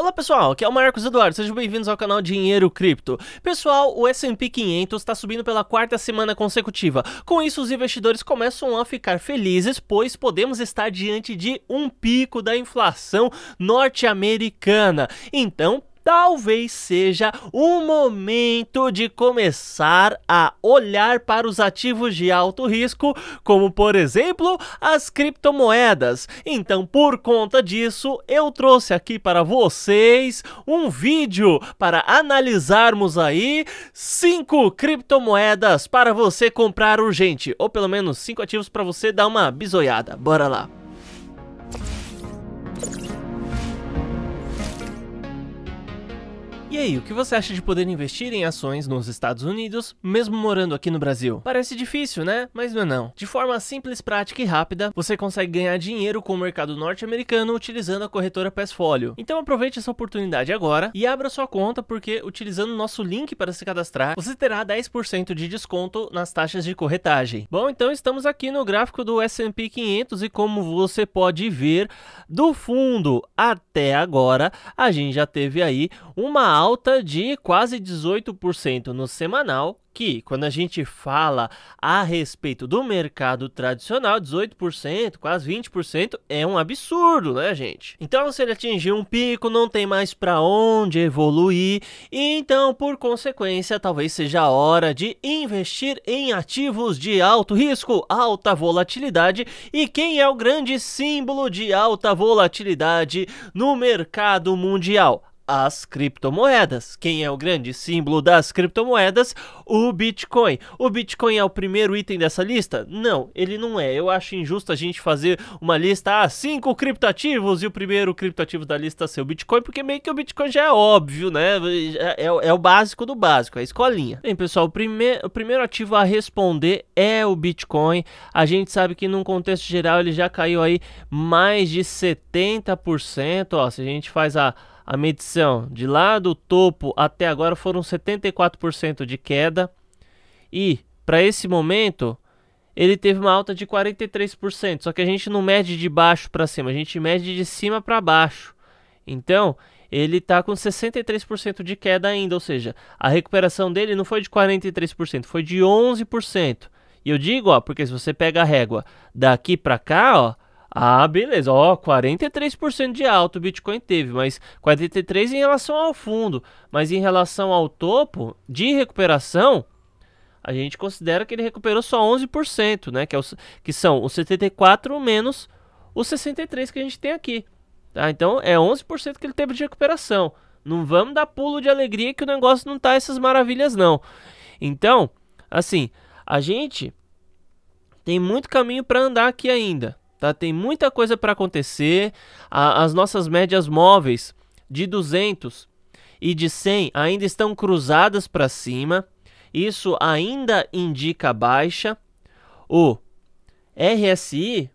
Olá pessoal, aqui é o Marcos Eduardo, sejam bem-vindos ao canal Dinheiro Cripto. Pessoal, o S&P 500 está subindo pela quarta semana consecutiva. Com isso, os investidores começam a ficar felizes, pois podemos estar diante de um pico da inflação norte-americana. Então, talvez seja o momento de começar a olhar para os ativos de alto risco, como por exemplo as criptomoedas. Então, por conta disso, eu trouxe aqui para vocês um vídeo para analisarmos aí cinco criptomoedas para você comprar urgente, ou pelo menos cinco ativos para você dar uma bisoiada. Bora lá! E aí, o que você acha de poder investir em ações nos Estados Unidos, mesmo morando aqui no Brasil? Parece difícil, né? Mas não é não. De forma simples, prática e rápida, você consegue ganhar dinheiro com o mercado norte-americano utilizando a corretora Passfolio. Então aproveite essa oportunidade agora e abra sua conta porque utilizando o nosso link para se cadastrar, você terá 10% de desconto nas taxas de corretagem. Bom, então estamos aqui no gráfico do S&P 500 e como você pode ver, do fundo até agora, a gente já teve aí uma alta de quase 18% no semanal, que quando a gente fala a respeito do mercado tradicional, 18%, quase 20% é um absurdo, né, gente? Então, se ele atingir um pico, não tem mais para onde evoluir, e então, por consequência, talvez seja a hora de investir em ativos de alto risco, alta volatilidade. E quem é o grande símbolo de alta volatilidade no mercado mundial? as criptomoedas. Quem é o grande símbolo das criptomoedas? O Bitcoin. O Bitcoin é o primeiro item dessa lista? Não, ele não é. Eu acho injusto a gente fazer uma lista a ah, cinco criptativos e o primeiro criptativo da lista ser o Bitcoin, porque meio que o Bitcoin já é óbvio, né? É, é, é o básico do básico, é a escolinha. Bem, pessoal, o, prime o primeiro ativo a responder é o Bitcoin. A gente sabe que num contexto geral ele já caiu aí mais de 70%. Ó, se a gente faz a a medição de lá do topo até agora foram 74% de queda e para esse momento ele teve uma alta de 43%. Só que a gente não mede de baixo para cima, a gente mede de cima para baixo. Então, ele está com 63% de queda ainda, ou seja, a recuperação dele não foi de 43%, foi de 11%. E eu digo, ó, porque se você pega a régua daqui para cá, ó, ah, beleza. Ó, oh, 43% de alta o Bitcoin teve, mas 43 em relação ao fundo, mas em relação ao topo de recuperação, a gente considera que ele recuperou só 11%, né, que é os que são os 74 menos os 63 que a gente tem aqui. Tá? Então é 11% que ele teve de recuperação. Não vamos dar pulo de alegria que o negócio não tá essas maravilhas não. Então, assim, a gente tem muito caminho para andar aqui ainda. Tá? Tem muita coisa para acontecer. A, as nossas médias móveis de 200 e de 100 ainda estão cruzadas para cima. Isso ainda indica baixa. O RSI,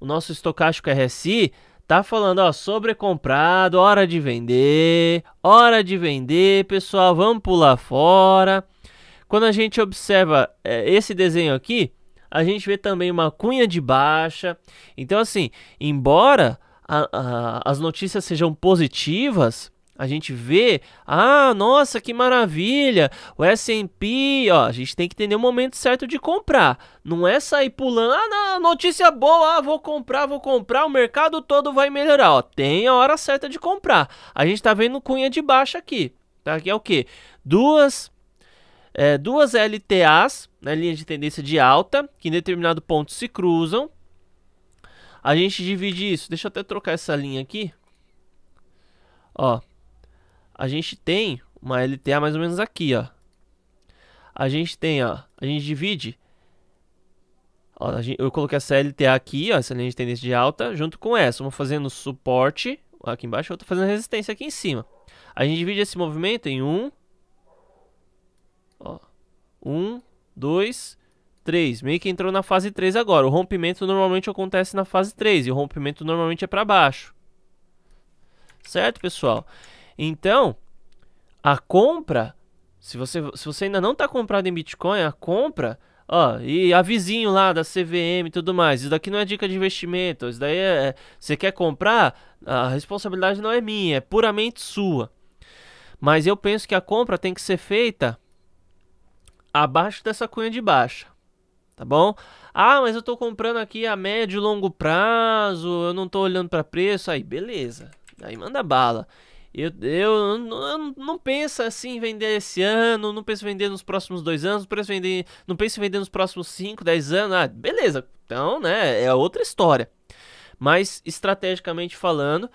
o nosso estocástico RSI, tá falando, ó, sobrecomprado, hora de vender, hora de vender, pessoal, vamos pular fora. Quando a gente observa é, esse desenho aqui, a gente vê também uma cunha de baixa. Então, assim, embora a, a, as notícias sejam positivas, a gente vê, ah, nossa, que maravilha, o S&P, ó, a gente tem que entender o momento certo de comprar. Não é sair pulando, ah, não, notícia boa, ah, vou comprar, vou comprar, o mercado todo vai melhorar, ó. Tem a hora certa de comprar. A gente tá vendo cunha de baixa aqui, tá? Aqui é o quê? Duas é, duas LTAs, na né, linha de tendência de alta, que em determinado ponto se cruzam. A gente divide isso. Deixa eu até trocar essa linha aqui. Ó, a gente tem uma LTA mais ou menos aqui, ó. A gente tem, ó, a gente divide. Ó, gente, eu coloquei essa LTA aqui, ó, essa linha de tendência de alta, junto com essa. Uma fazendo suporte aqui embaixo, outra fazendo resistência aqui em cima. A gente divide esse movimento em um, Ó. Um, dois, três. Meio que entrou na fase 3 agora. O rompimento normalmente acontece na fase 3. E o rompimento normalmente é para baixo. Certo, pessoal? Então, a compra... Se você, se você ainda não está comprado em Bitcoin, a compra... Ó, e avisinho lá da CVM e tudo mais. Isso daqui não é dica de investimento. Isso daí é, é. Você quer comprar? A responsabilidade não é minha, é puramente sua. Mas eu penso que a compra tem que ser feita abaixo dessa cunha de baixa, tá bom? Ah, mas eu estou comprando aqui a médio e longo prazo, eu não estou olhando para preço, aí beleza, aí manda bala. Eu, eu, eu, não, não penso assim em vender esse ano, não penso em vender nos próximos dois anos, não penso, vender, não penso em vender nos próximos 5, 10 anos. Ah, beleza, então, né, é outra história. Mas, estrategicamente falando,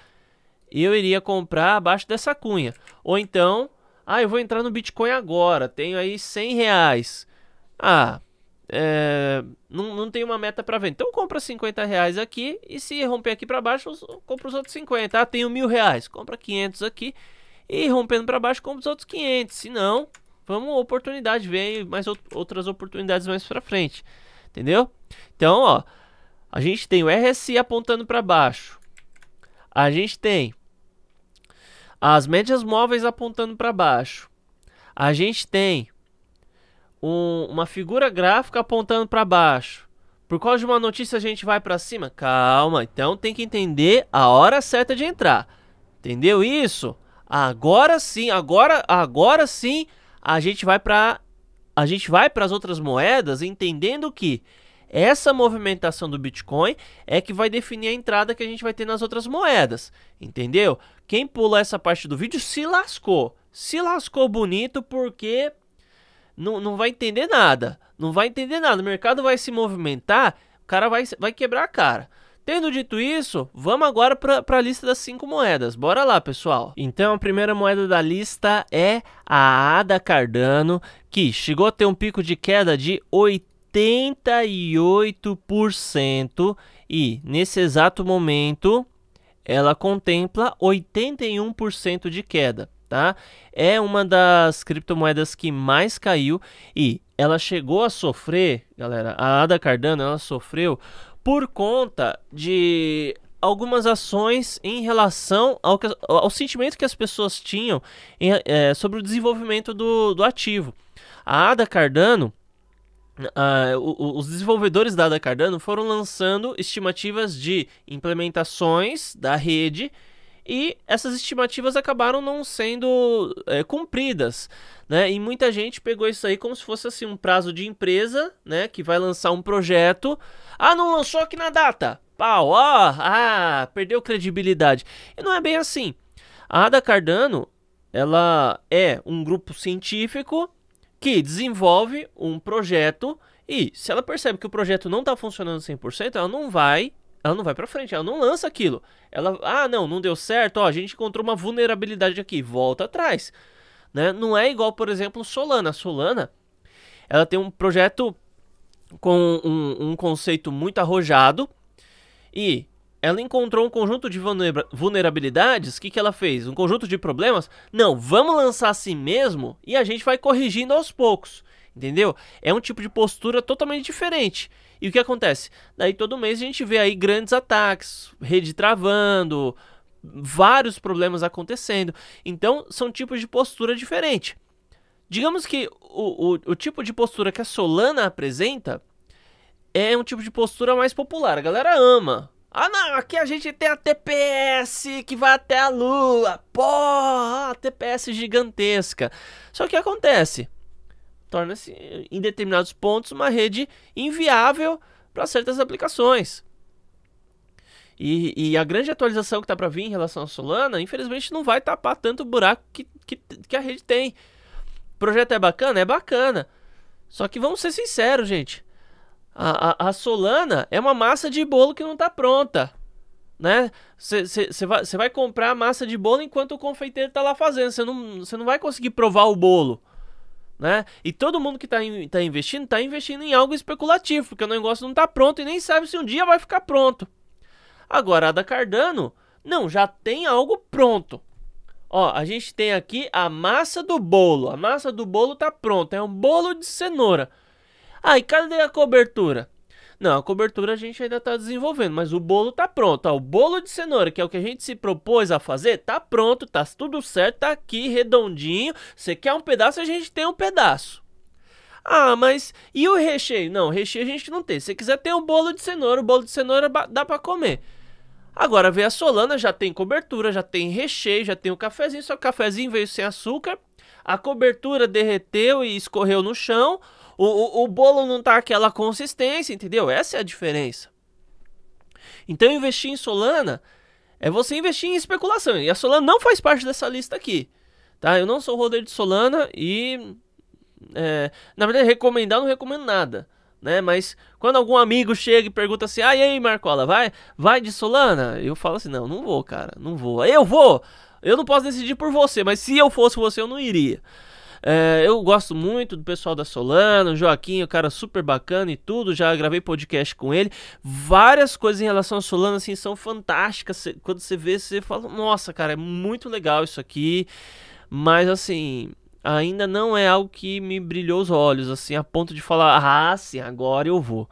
eu iria comprar abaixo dessa cunha. Ou então, ah, eu vou entrar no Bitcoin agora, tenho aí 100 reais. Ah, é, não, não tem uma meta para vender. Então compra 50 reais aqui e se romper aqui para baixo, compra os outros 50. Ah, tenho mil reais, compra 500 aqui e rompendo para baixo, compra os outros 500. Se não, vamos oportunidade, vem mais outras oportunidades mais para frente, entendeu? Então, ó, a gente tem o RSI apontando para baixo, a gente tem as médias móveis apontando para baixo. A gente tem um, uma figura gráfica apontando para baixo. Por causa de uma notícia a gente vai para cima? Calma, então tem que entender a hora certa de entrar. Entendeu isso? Agora sim, agora, agora sim, a gente vai para a gente vai para as outras moedas entendendo que essa movimentação do Bitcoin é que vai definir a entrada que a gente vai ter nas outras moedas, entendeu? Quem pula essa parte do vídeo se lascou. Se lascou bonito porque não, não vai entender nada. Não vai entender nada. O mercado vai se movimentar, o cara vai, vai quebrar a cara. Tendo dito isso, vamos agora para a lista das cinco moedas. Bora lá, pessoal. Então, a primeira moeda da lista é a ADA Cardano, que chegou a ter um pico de queda de 80. 88% e nesse exato momento ela contempla 81% de queda, tá? É uma das criptomoedas que mais caiu e ela chegou a sofrer, galera, a Ada Cardano ela sofreu por conta de algumas ações em relação ao, que, ao sentimento que as pessoas tinham em, é, sobre o desenvolvimento do, do ativo. A Ada Cardano Uh, os desenvolvedores da Ada Cardano foram lançando estimativas de implementações da rede e essas estimativas acabaram não sendo é, cumpridas, né? E muita gente pegou isso aí como se fosse assim um prazo de empresa, né? Que vai lançar um projeto, ah, não lançou aqui na data, pau, ó, oh, ah, perdeu credibilidade. E não é bem assim. A Ada Cardano, ela é um grupo científico que desenvolve um projeto e se ela percebe que o projeto não está funcionando 100%, ela não vai, ela não vai para frente, ela não lança aquilo. Ela, ah, não, não deu certo, ó, a gente encontrou uma vulnerabilidade aqui, volta atrás. Né? Não é igual, por exemplo, Solana. Solana, ela tem um projeto com um, um conceito muito arrojado e ela encontrou um conjunto de vulnerabilidades, o que, que ela fez? Um conjunto de problemas? Não, vamos lançar assim mesmo e a gente vai corrigindo aos poucos, entendeu? É um tipo de postura totalmente diferente. E o que acontece? Daí todo mês a gente vê aí grandes ataques, rede travando, vários problemas acontecendo. Então são tipos de postura diferente. Digamos que o, o, o tipo de postura que a Solana apresenta é um tipo de postura mais popular. A galera ama ah não, aqui a gente tem a TPS que vai até a Lua. Porra, a TPS gigantesca. Só que acontece, torna-se em determinados pontos uma rede inviável para certas aplicações. E, e, a grande atualização que está para vir em relação à Solana, infelizmente, não vai tapar tanto o buraco que, que, que a rede tem. O projeto é bacana? É bacana. Só que vamos ser sinceros, gente. A, a, a, Solana é uma massa de bolo que não está pronta. Né? Você vai, vai comprar massa de bolo enquanto o confeiteiro está lá fazendo. Você não, não vai conseguir provar o bolo. Né? E todo mundo que está in, tá investindo, está investindo em algo especulativo, porque o negócio não está pronto e nem sabe se um dia vai ficar pronto. Agora, a da Cardano, não, já tem algo pronto. Ó, a gente tem aqui a massa do bolo. A massa do bolo está pronta, é um bolo de cenoura. Ah, cadê a cobertura? Não, a cobertura a gente ainda está desenvolvendo, mas o bolo está pronto. Ó, o bolo de cenoura, que é o que a gente se propôs a fazer, está pronto, está tudo certo, está aqui redondinho. Você quer um pedaço, a gente tem um pedaço. Ah, mas e o recheio? Não, recheio a gente não tem. Se quiser tem um bolo de cenoura, o bolo de cenoura dá para comer. Agora veio a Solana, já tem cobertura, já tem recheio, já tem o cafezinho, só o cafezinho veio sem açúcar. A cobertura derreteu e escorreu no chão. O, o, bolo não tá aquela consistência, entendeu? Essa é a diferença. Então investir em Solana é você investir em especulação. E a Solana não faz parte dessa lista aqui. Tá? Eu não sou holder de Solana e. É, na verdade, recomendar não recomendo nada. Né? Mas quando algum amigo chega e pergunta assim: ah, e aí, Marcola, vai, vai de Solana? Eu falo assim: não, não vou, cara, não vou. Eu vou! Eu não posso decidir por você, mas se eu fosse você, eu não iria. É, eu gosto muito do pessoal da Solano, Joaquim, o cara super bacana e tudo. Já gravei podcast com ele. Várias coisas em relação a Solano, assim, são fantásticas. Cê, quando você vê, você fala, nossa, cara, é muito legal isso aqui. Mas assim, ainda não é algo que me brilhou os olhos, assim, a ponto de falar, ah, sim, agora eu vou.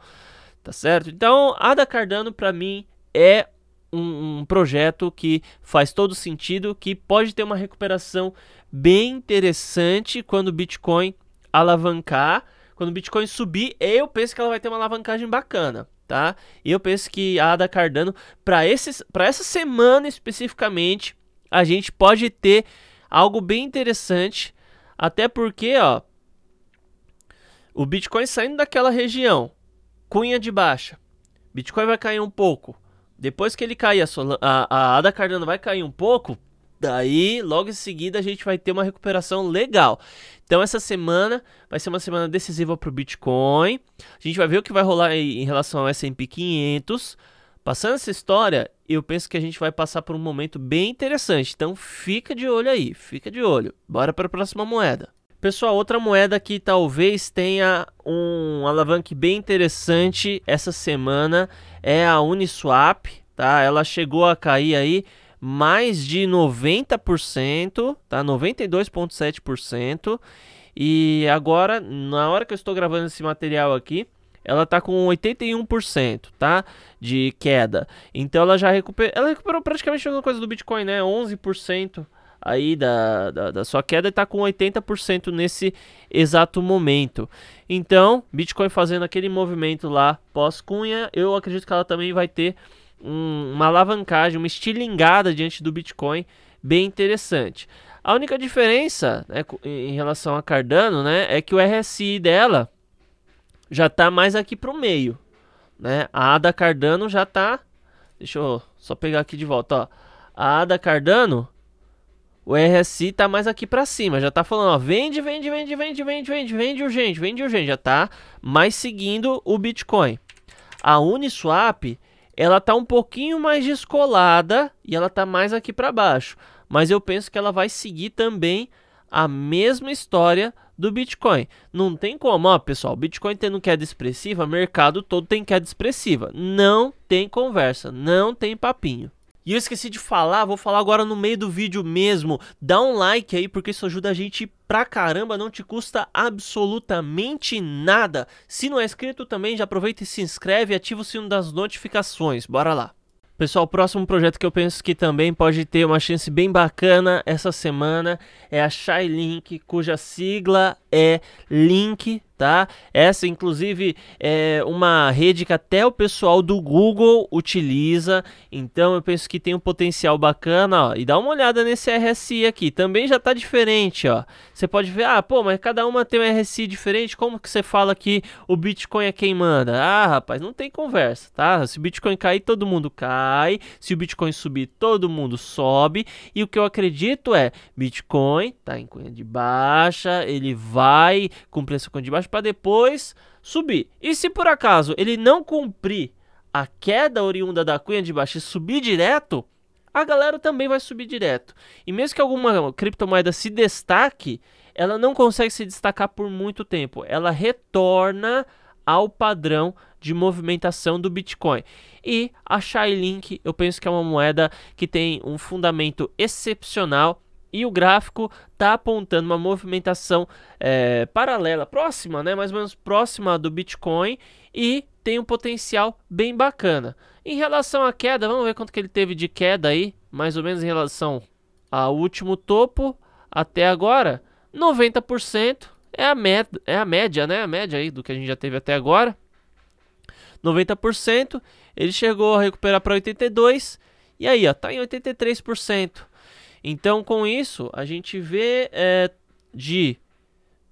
Tá certo? Então, a da Cardano, para mim, é um, um, projeto que faz todo sentido, que pode ter uma recuperação bem interessante quando o Bitcoin alavancar. Quando o Bitcoin subir, eu penso que ela vai ter uma alavancagem bacana, tá? E Eu penso que a Ada Cardano, para essa semana especificamente, a gente pode ter algo bem interessante, até porque, ó, o Bitcoin saindo daquela região, cunha de baixa, Bitcoin vai cair um pouco. Depois que ele cair, a, a, a ADA Cardano vai cair um pouco, Daí, logo em seguida, a gente vai ter uma recuperação legal. Então, essa semana vai ser uma semana decisiva para o Bitcoin. A gente vai ver o que vai rolar em relação ao S&P 500. Passando essa história, eu penso que a gente vai passar por um momento bem interessante. Então, fica de olho aí, fica de olho. Bora para a próxima moeda. Pessoal, outra moeda que talvez tenha um alavanque bem interessante essa semana é a Uniswap, tá? Ela chegou a cair aí mais de 90%, tá? 92,7%. E agora, na hora que eu estou gravando esse material aqui, ela tá com 81%, tá? De queda. Então ela já recuperou, ela recuperou praticamente alguma coisa do Bitcoin, né? 11% aí da, da, da, sua queda está com 80% nesse exato momento. Então, Bitcoin fazendo aquele movimento lá pós-cunha, eu acredito que ela também vai ter um, uma alavancagem, uma estilingada diante do Bitcoin bem interessante. A única diferença né, em relação a Cardano né, é que o RSI dela já está mais aqui para o meio. Né? A ADA Cardano já está... Deixa eu só pegar aqui de volta. Ó. A ADA Cardano, o RSI está mais aqui para cima. Já está falando, ó, vende, vende, vende, vende, vende, vende, vende urgente, vende urgente. Já está mais seguindo o Bitcoin. A Uniswap ela tá um pouquinho mais descolada e ela tá mais aqui para baixo. Mas eu penso que ela vai seguir também a mesma história do Bitcoin. Não tem como, ó, pessoal, Bitcoin tendo queda expressiva, mercado todo tem queda expressiva. Não tem conversa, não tem papinho. E eu esqueci de falar, vou falar agora no meio do vídeo mesmo. Dá um like aí, porque isso ajuda a gente pra caramba, não te custa absolutamente nada. Se não é inscrito também, já aproveita e se inscreve e ativa o sino das notificações. Bora lá! Pessoal, o próximo projeto que eu penso que também pode ter uma chance bem bacana essa semana é a Link, cuja sigla é Link tá? Essa, inclusive, é uma rede que até o pessoal do Google utiliza. Então, eu penso que tem um potencial bacana, ó. E dá uma olhada nesse RSI aqui. Também já tá diferente, ó. Você pode ver, ah, pô, mas cada uma tem um RSI diferente. Como que você fala que o Bitcoin é quem manda? Ah, rapaz, não tem conversa, tá? Se o Bitcoin cair, todo mundo cai. Se o Bitcoin subir, todo mundo sobe. E o que eu acredito é, Bitcoin tá em cunha de baixa, ele vai com preço de baixa para depois subir. E se por acaso ele não cumprir a queda oriunda da cunha de baixo e subir direto, a galera também vai subir direto. E mesmo que alguma criptomoeda se destaque, ela não consegue se destacar por muito tempo. Ela retorna ao padrão de movimentação do Bitcoin. E a Shylink, eu penso que é uma moeda que tem um fundamento excepcional e o gráfico está apontando uma movimentação é, paralela, próxima, né, mais ou menos próxima do Bitcoin e tem um potencial bem bacana. Em relação à queda, vamos ver quanto que ele teve de queda aí, mais ou menos em relação ao último topo até agora, 90% é a, é a média, né, a média aí do que a gente já teve até agora. 90%, ele chegou a recuperar para 82 e aí, ó, tá em 83%. Então, com isso, a gente vê é, de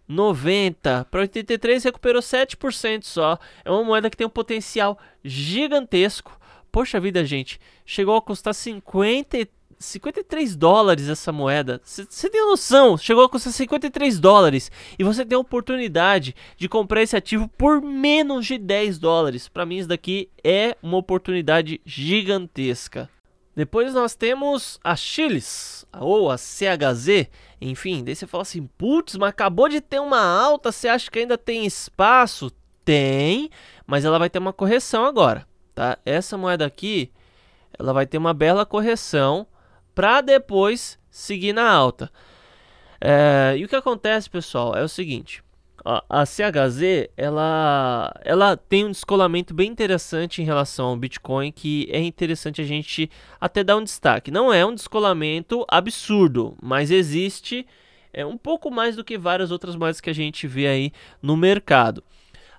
90 para 83 recuperou 7% só. É uma moeda que tem um potencial gigantesco. Poxa vida, gente, chegou a custar 50, 53 dólares essa moeda. Você tem noção? Chegou a custar 53 dólares e você tem a oportunidade de comprar esse ativo por menos de 10 dólares. Para mim, isso daqui é uma oportunidade gigantesca. Depois nós temos a Chiles, ou a CHZ, enfim, daí você fala assim, putz, mas acabou de ter uma alta, você acha que ainda tem espaço? Tem, mas ela vai ter uma correção agora, tá? Essa moeda aqui, ela vai ter uma bela correção para depois seguir na alta. É, e o que acontece, pessoal, é o seguinte, a, CHZ ela, ela tem um descolamento bem interessante em relação ao Bitcoin que é interessante a gente até dar um destaque. Não é um descolamento absurdo, mas existe é um pouco mais do que várias outras moedas que a gente vê aí no mercado.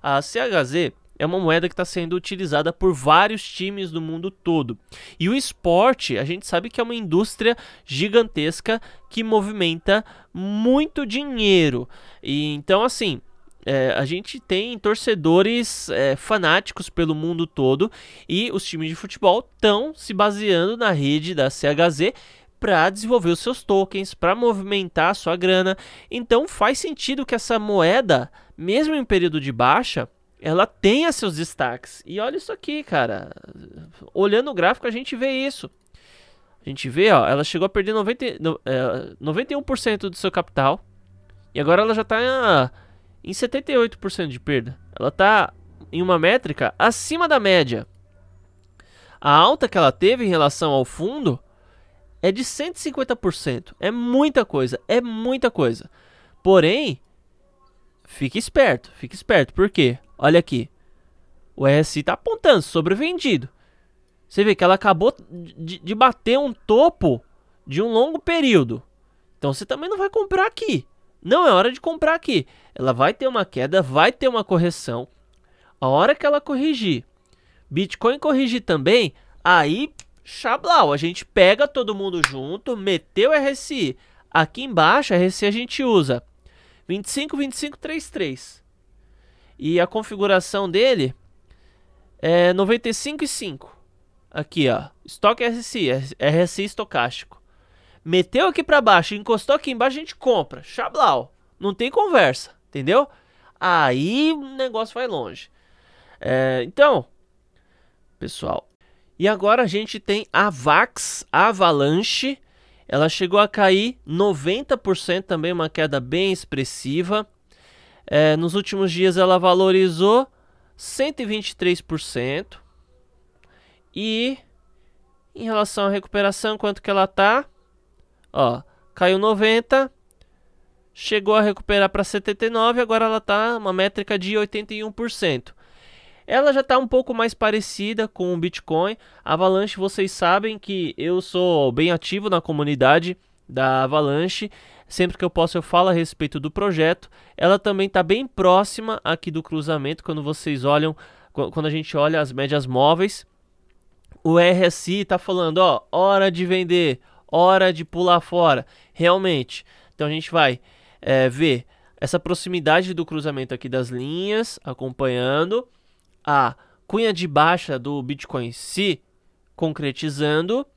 A CHZ é uma moeda que está sendo utilizada por vários times do mundo todo. E o esporte, a gente sabe que é uma indústria gigantesca que movimenta muito dinheiro. E então, assim. É, a gente tem torcedores é, fanáticos pelo mundo todo e os times de futebol estão se baseando na rede da CHZ para desenvolver os seus tokens, para movimentar a sua grana. Então faz sentido que essa moeda, mesmo em período de baixa, ela tem seus destaques. E olha isso aqui, cara. Olhando o gráfico, a gente vê isso. A gente vê, ó, ela chegou a perder 90, no, é, 91% do seu capital. E agora ela já está ah, em 78% de perda. Ela está em uma métrica acima da média. A alta que ela teve em relação ao fundo é de 150%. É muita coisa, é muita coisa. Porém, fique esperto, fique esperto. Por quê? Olha aqui. O RSI está apontando sobrevendido. Você vê que ela acabou de, de bater um topo de um longo período. Então você também não vai comprar aqui. Não é hora de comprar aqui. Ela vai ter uma queda, vai ter uma correção. A hora que ela corrigir, Bitcoin corrigir também, aí chablau, a gente pega todo mundo junto, meteu o RSI. Aqui embaixo, RSI a gente usa 25, 25, 33. E a configuração dele é 95,5. e Aqui, ó. Estoque RSI, RSI estocástico. Meteu aqui para baixo, encostou aqui embaixo, a gente compra. Chablau. Não tem conversa, entendeu? Aí o negócio vai longe. É, então, pessoal. E agora a gente tem a VAX, Avalanche. Ela chegou a cair 90% também, uma queda bem expressiva. É, nos últimos dias ela valorizou 123%. E em relação à recuperação, quanto que ela tá? Ó, caiu 90, chegou a recuperar para 79, agora ela tá uma métrica de 81%. Ela já está um pouco mais parecida com o Bitcoin. Avalanche, vocês sabem que eu sou bem ativo na comunidade da Avalanche. Sempre que eu posso eu falo a respeito do projeto. Ela também está bem próxima aqui do cruzamento, quando vocês olham, quando a gente olha as médias móveis. O RSI está falando, ó, hora de vender, hora de pular fora. Realmente. Então a gente vai é, ver essa proximidade do cruzamento aqui das linhas, acompanhando a cunha de baixa do Bitcoin se concretizando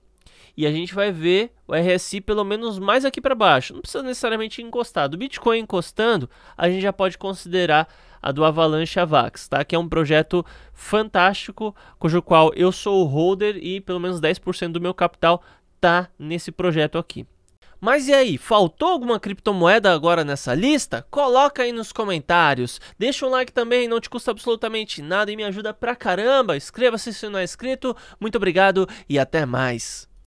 e a gente vai ver o RSI pelo menos mais aqui para baixo. Não precisa necessariamente encostar. Do Bitcoin encostando, a gente já pode considerar a do Avalanche Avax, tá? Que é um projeto fantástico, cujo qual eu sou o holder e pelo menos 10% do meu capital tá nesse projeto aqui. Mas e aí, faltou alguma criptomoeda agora nessa lista? Coloca aí nos comentários. Deixa um like também, não te custa absolutamente nada e me ajuda pra caramba. Inscreva-se se não é inscrito. Muito obrigado e até mais.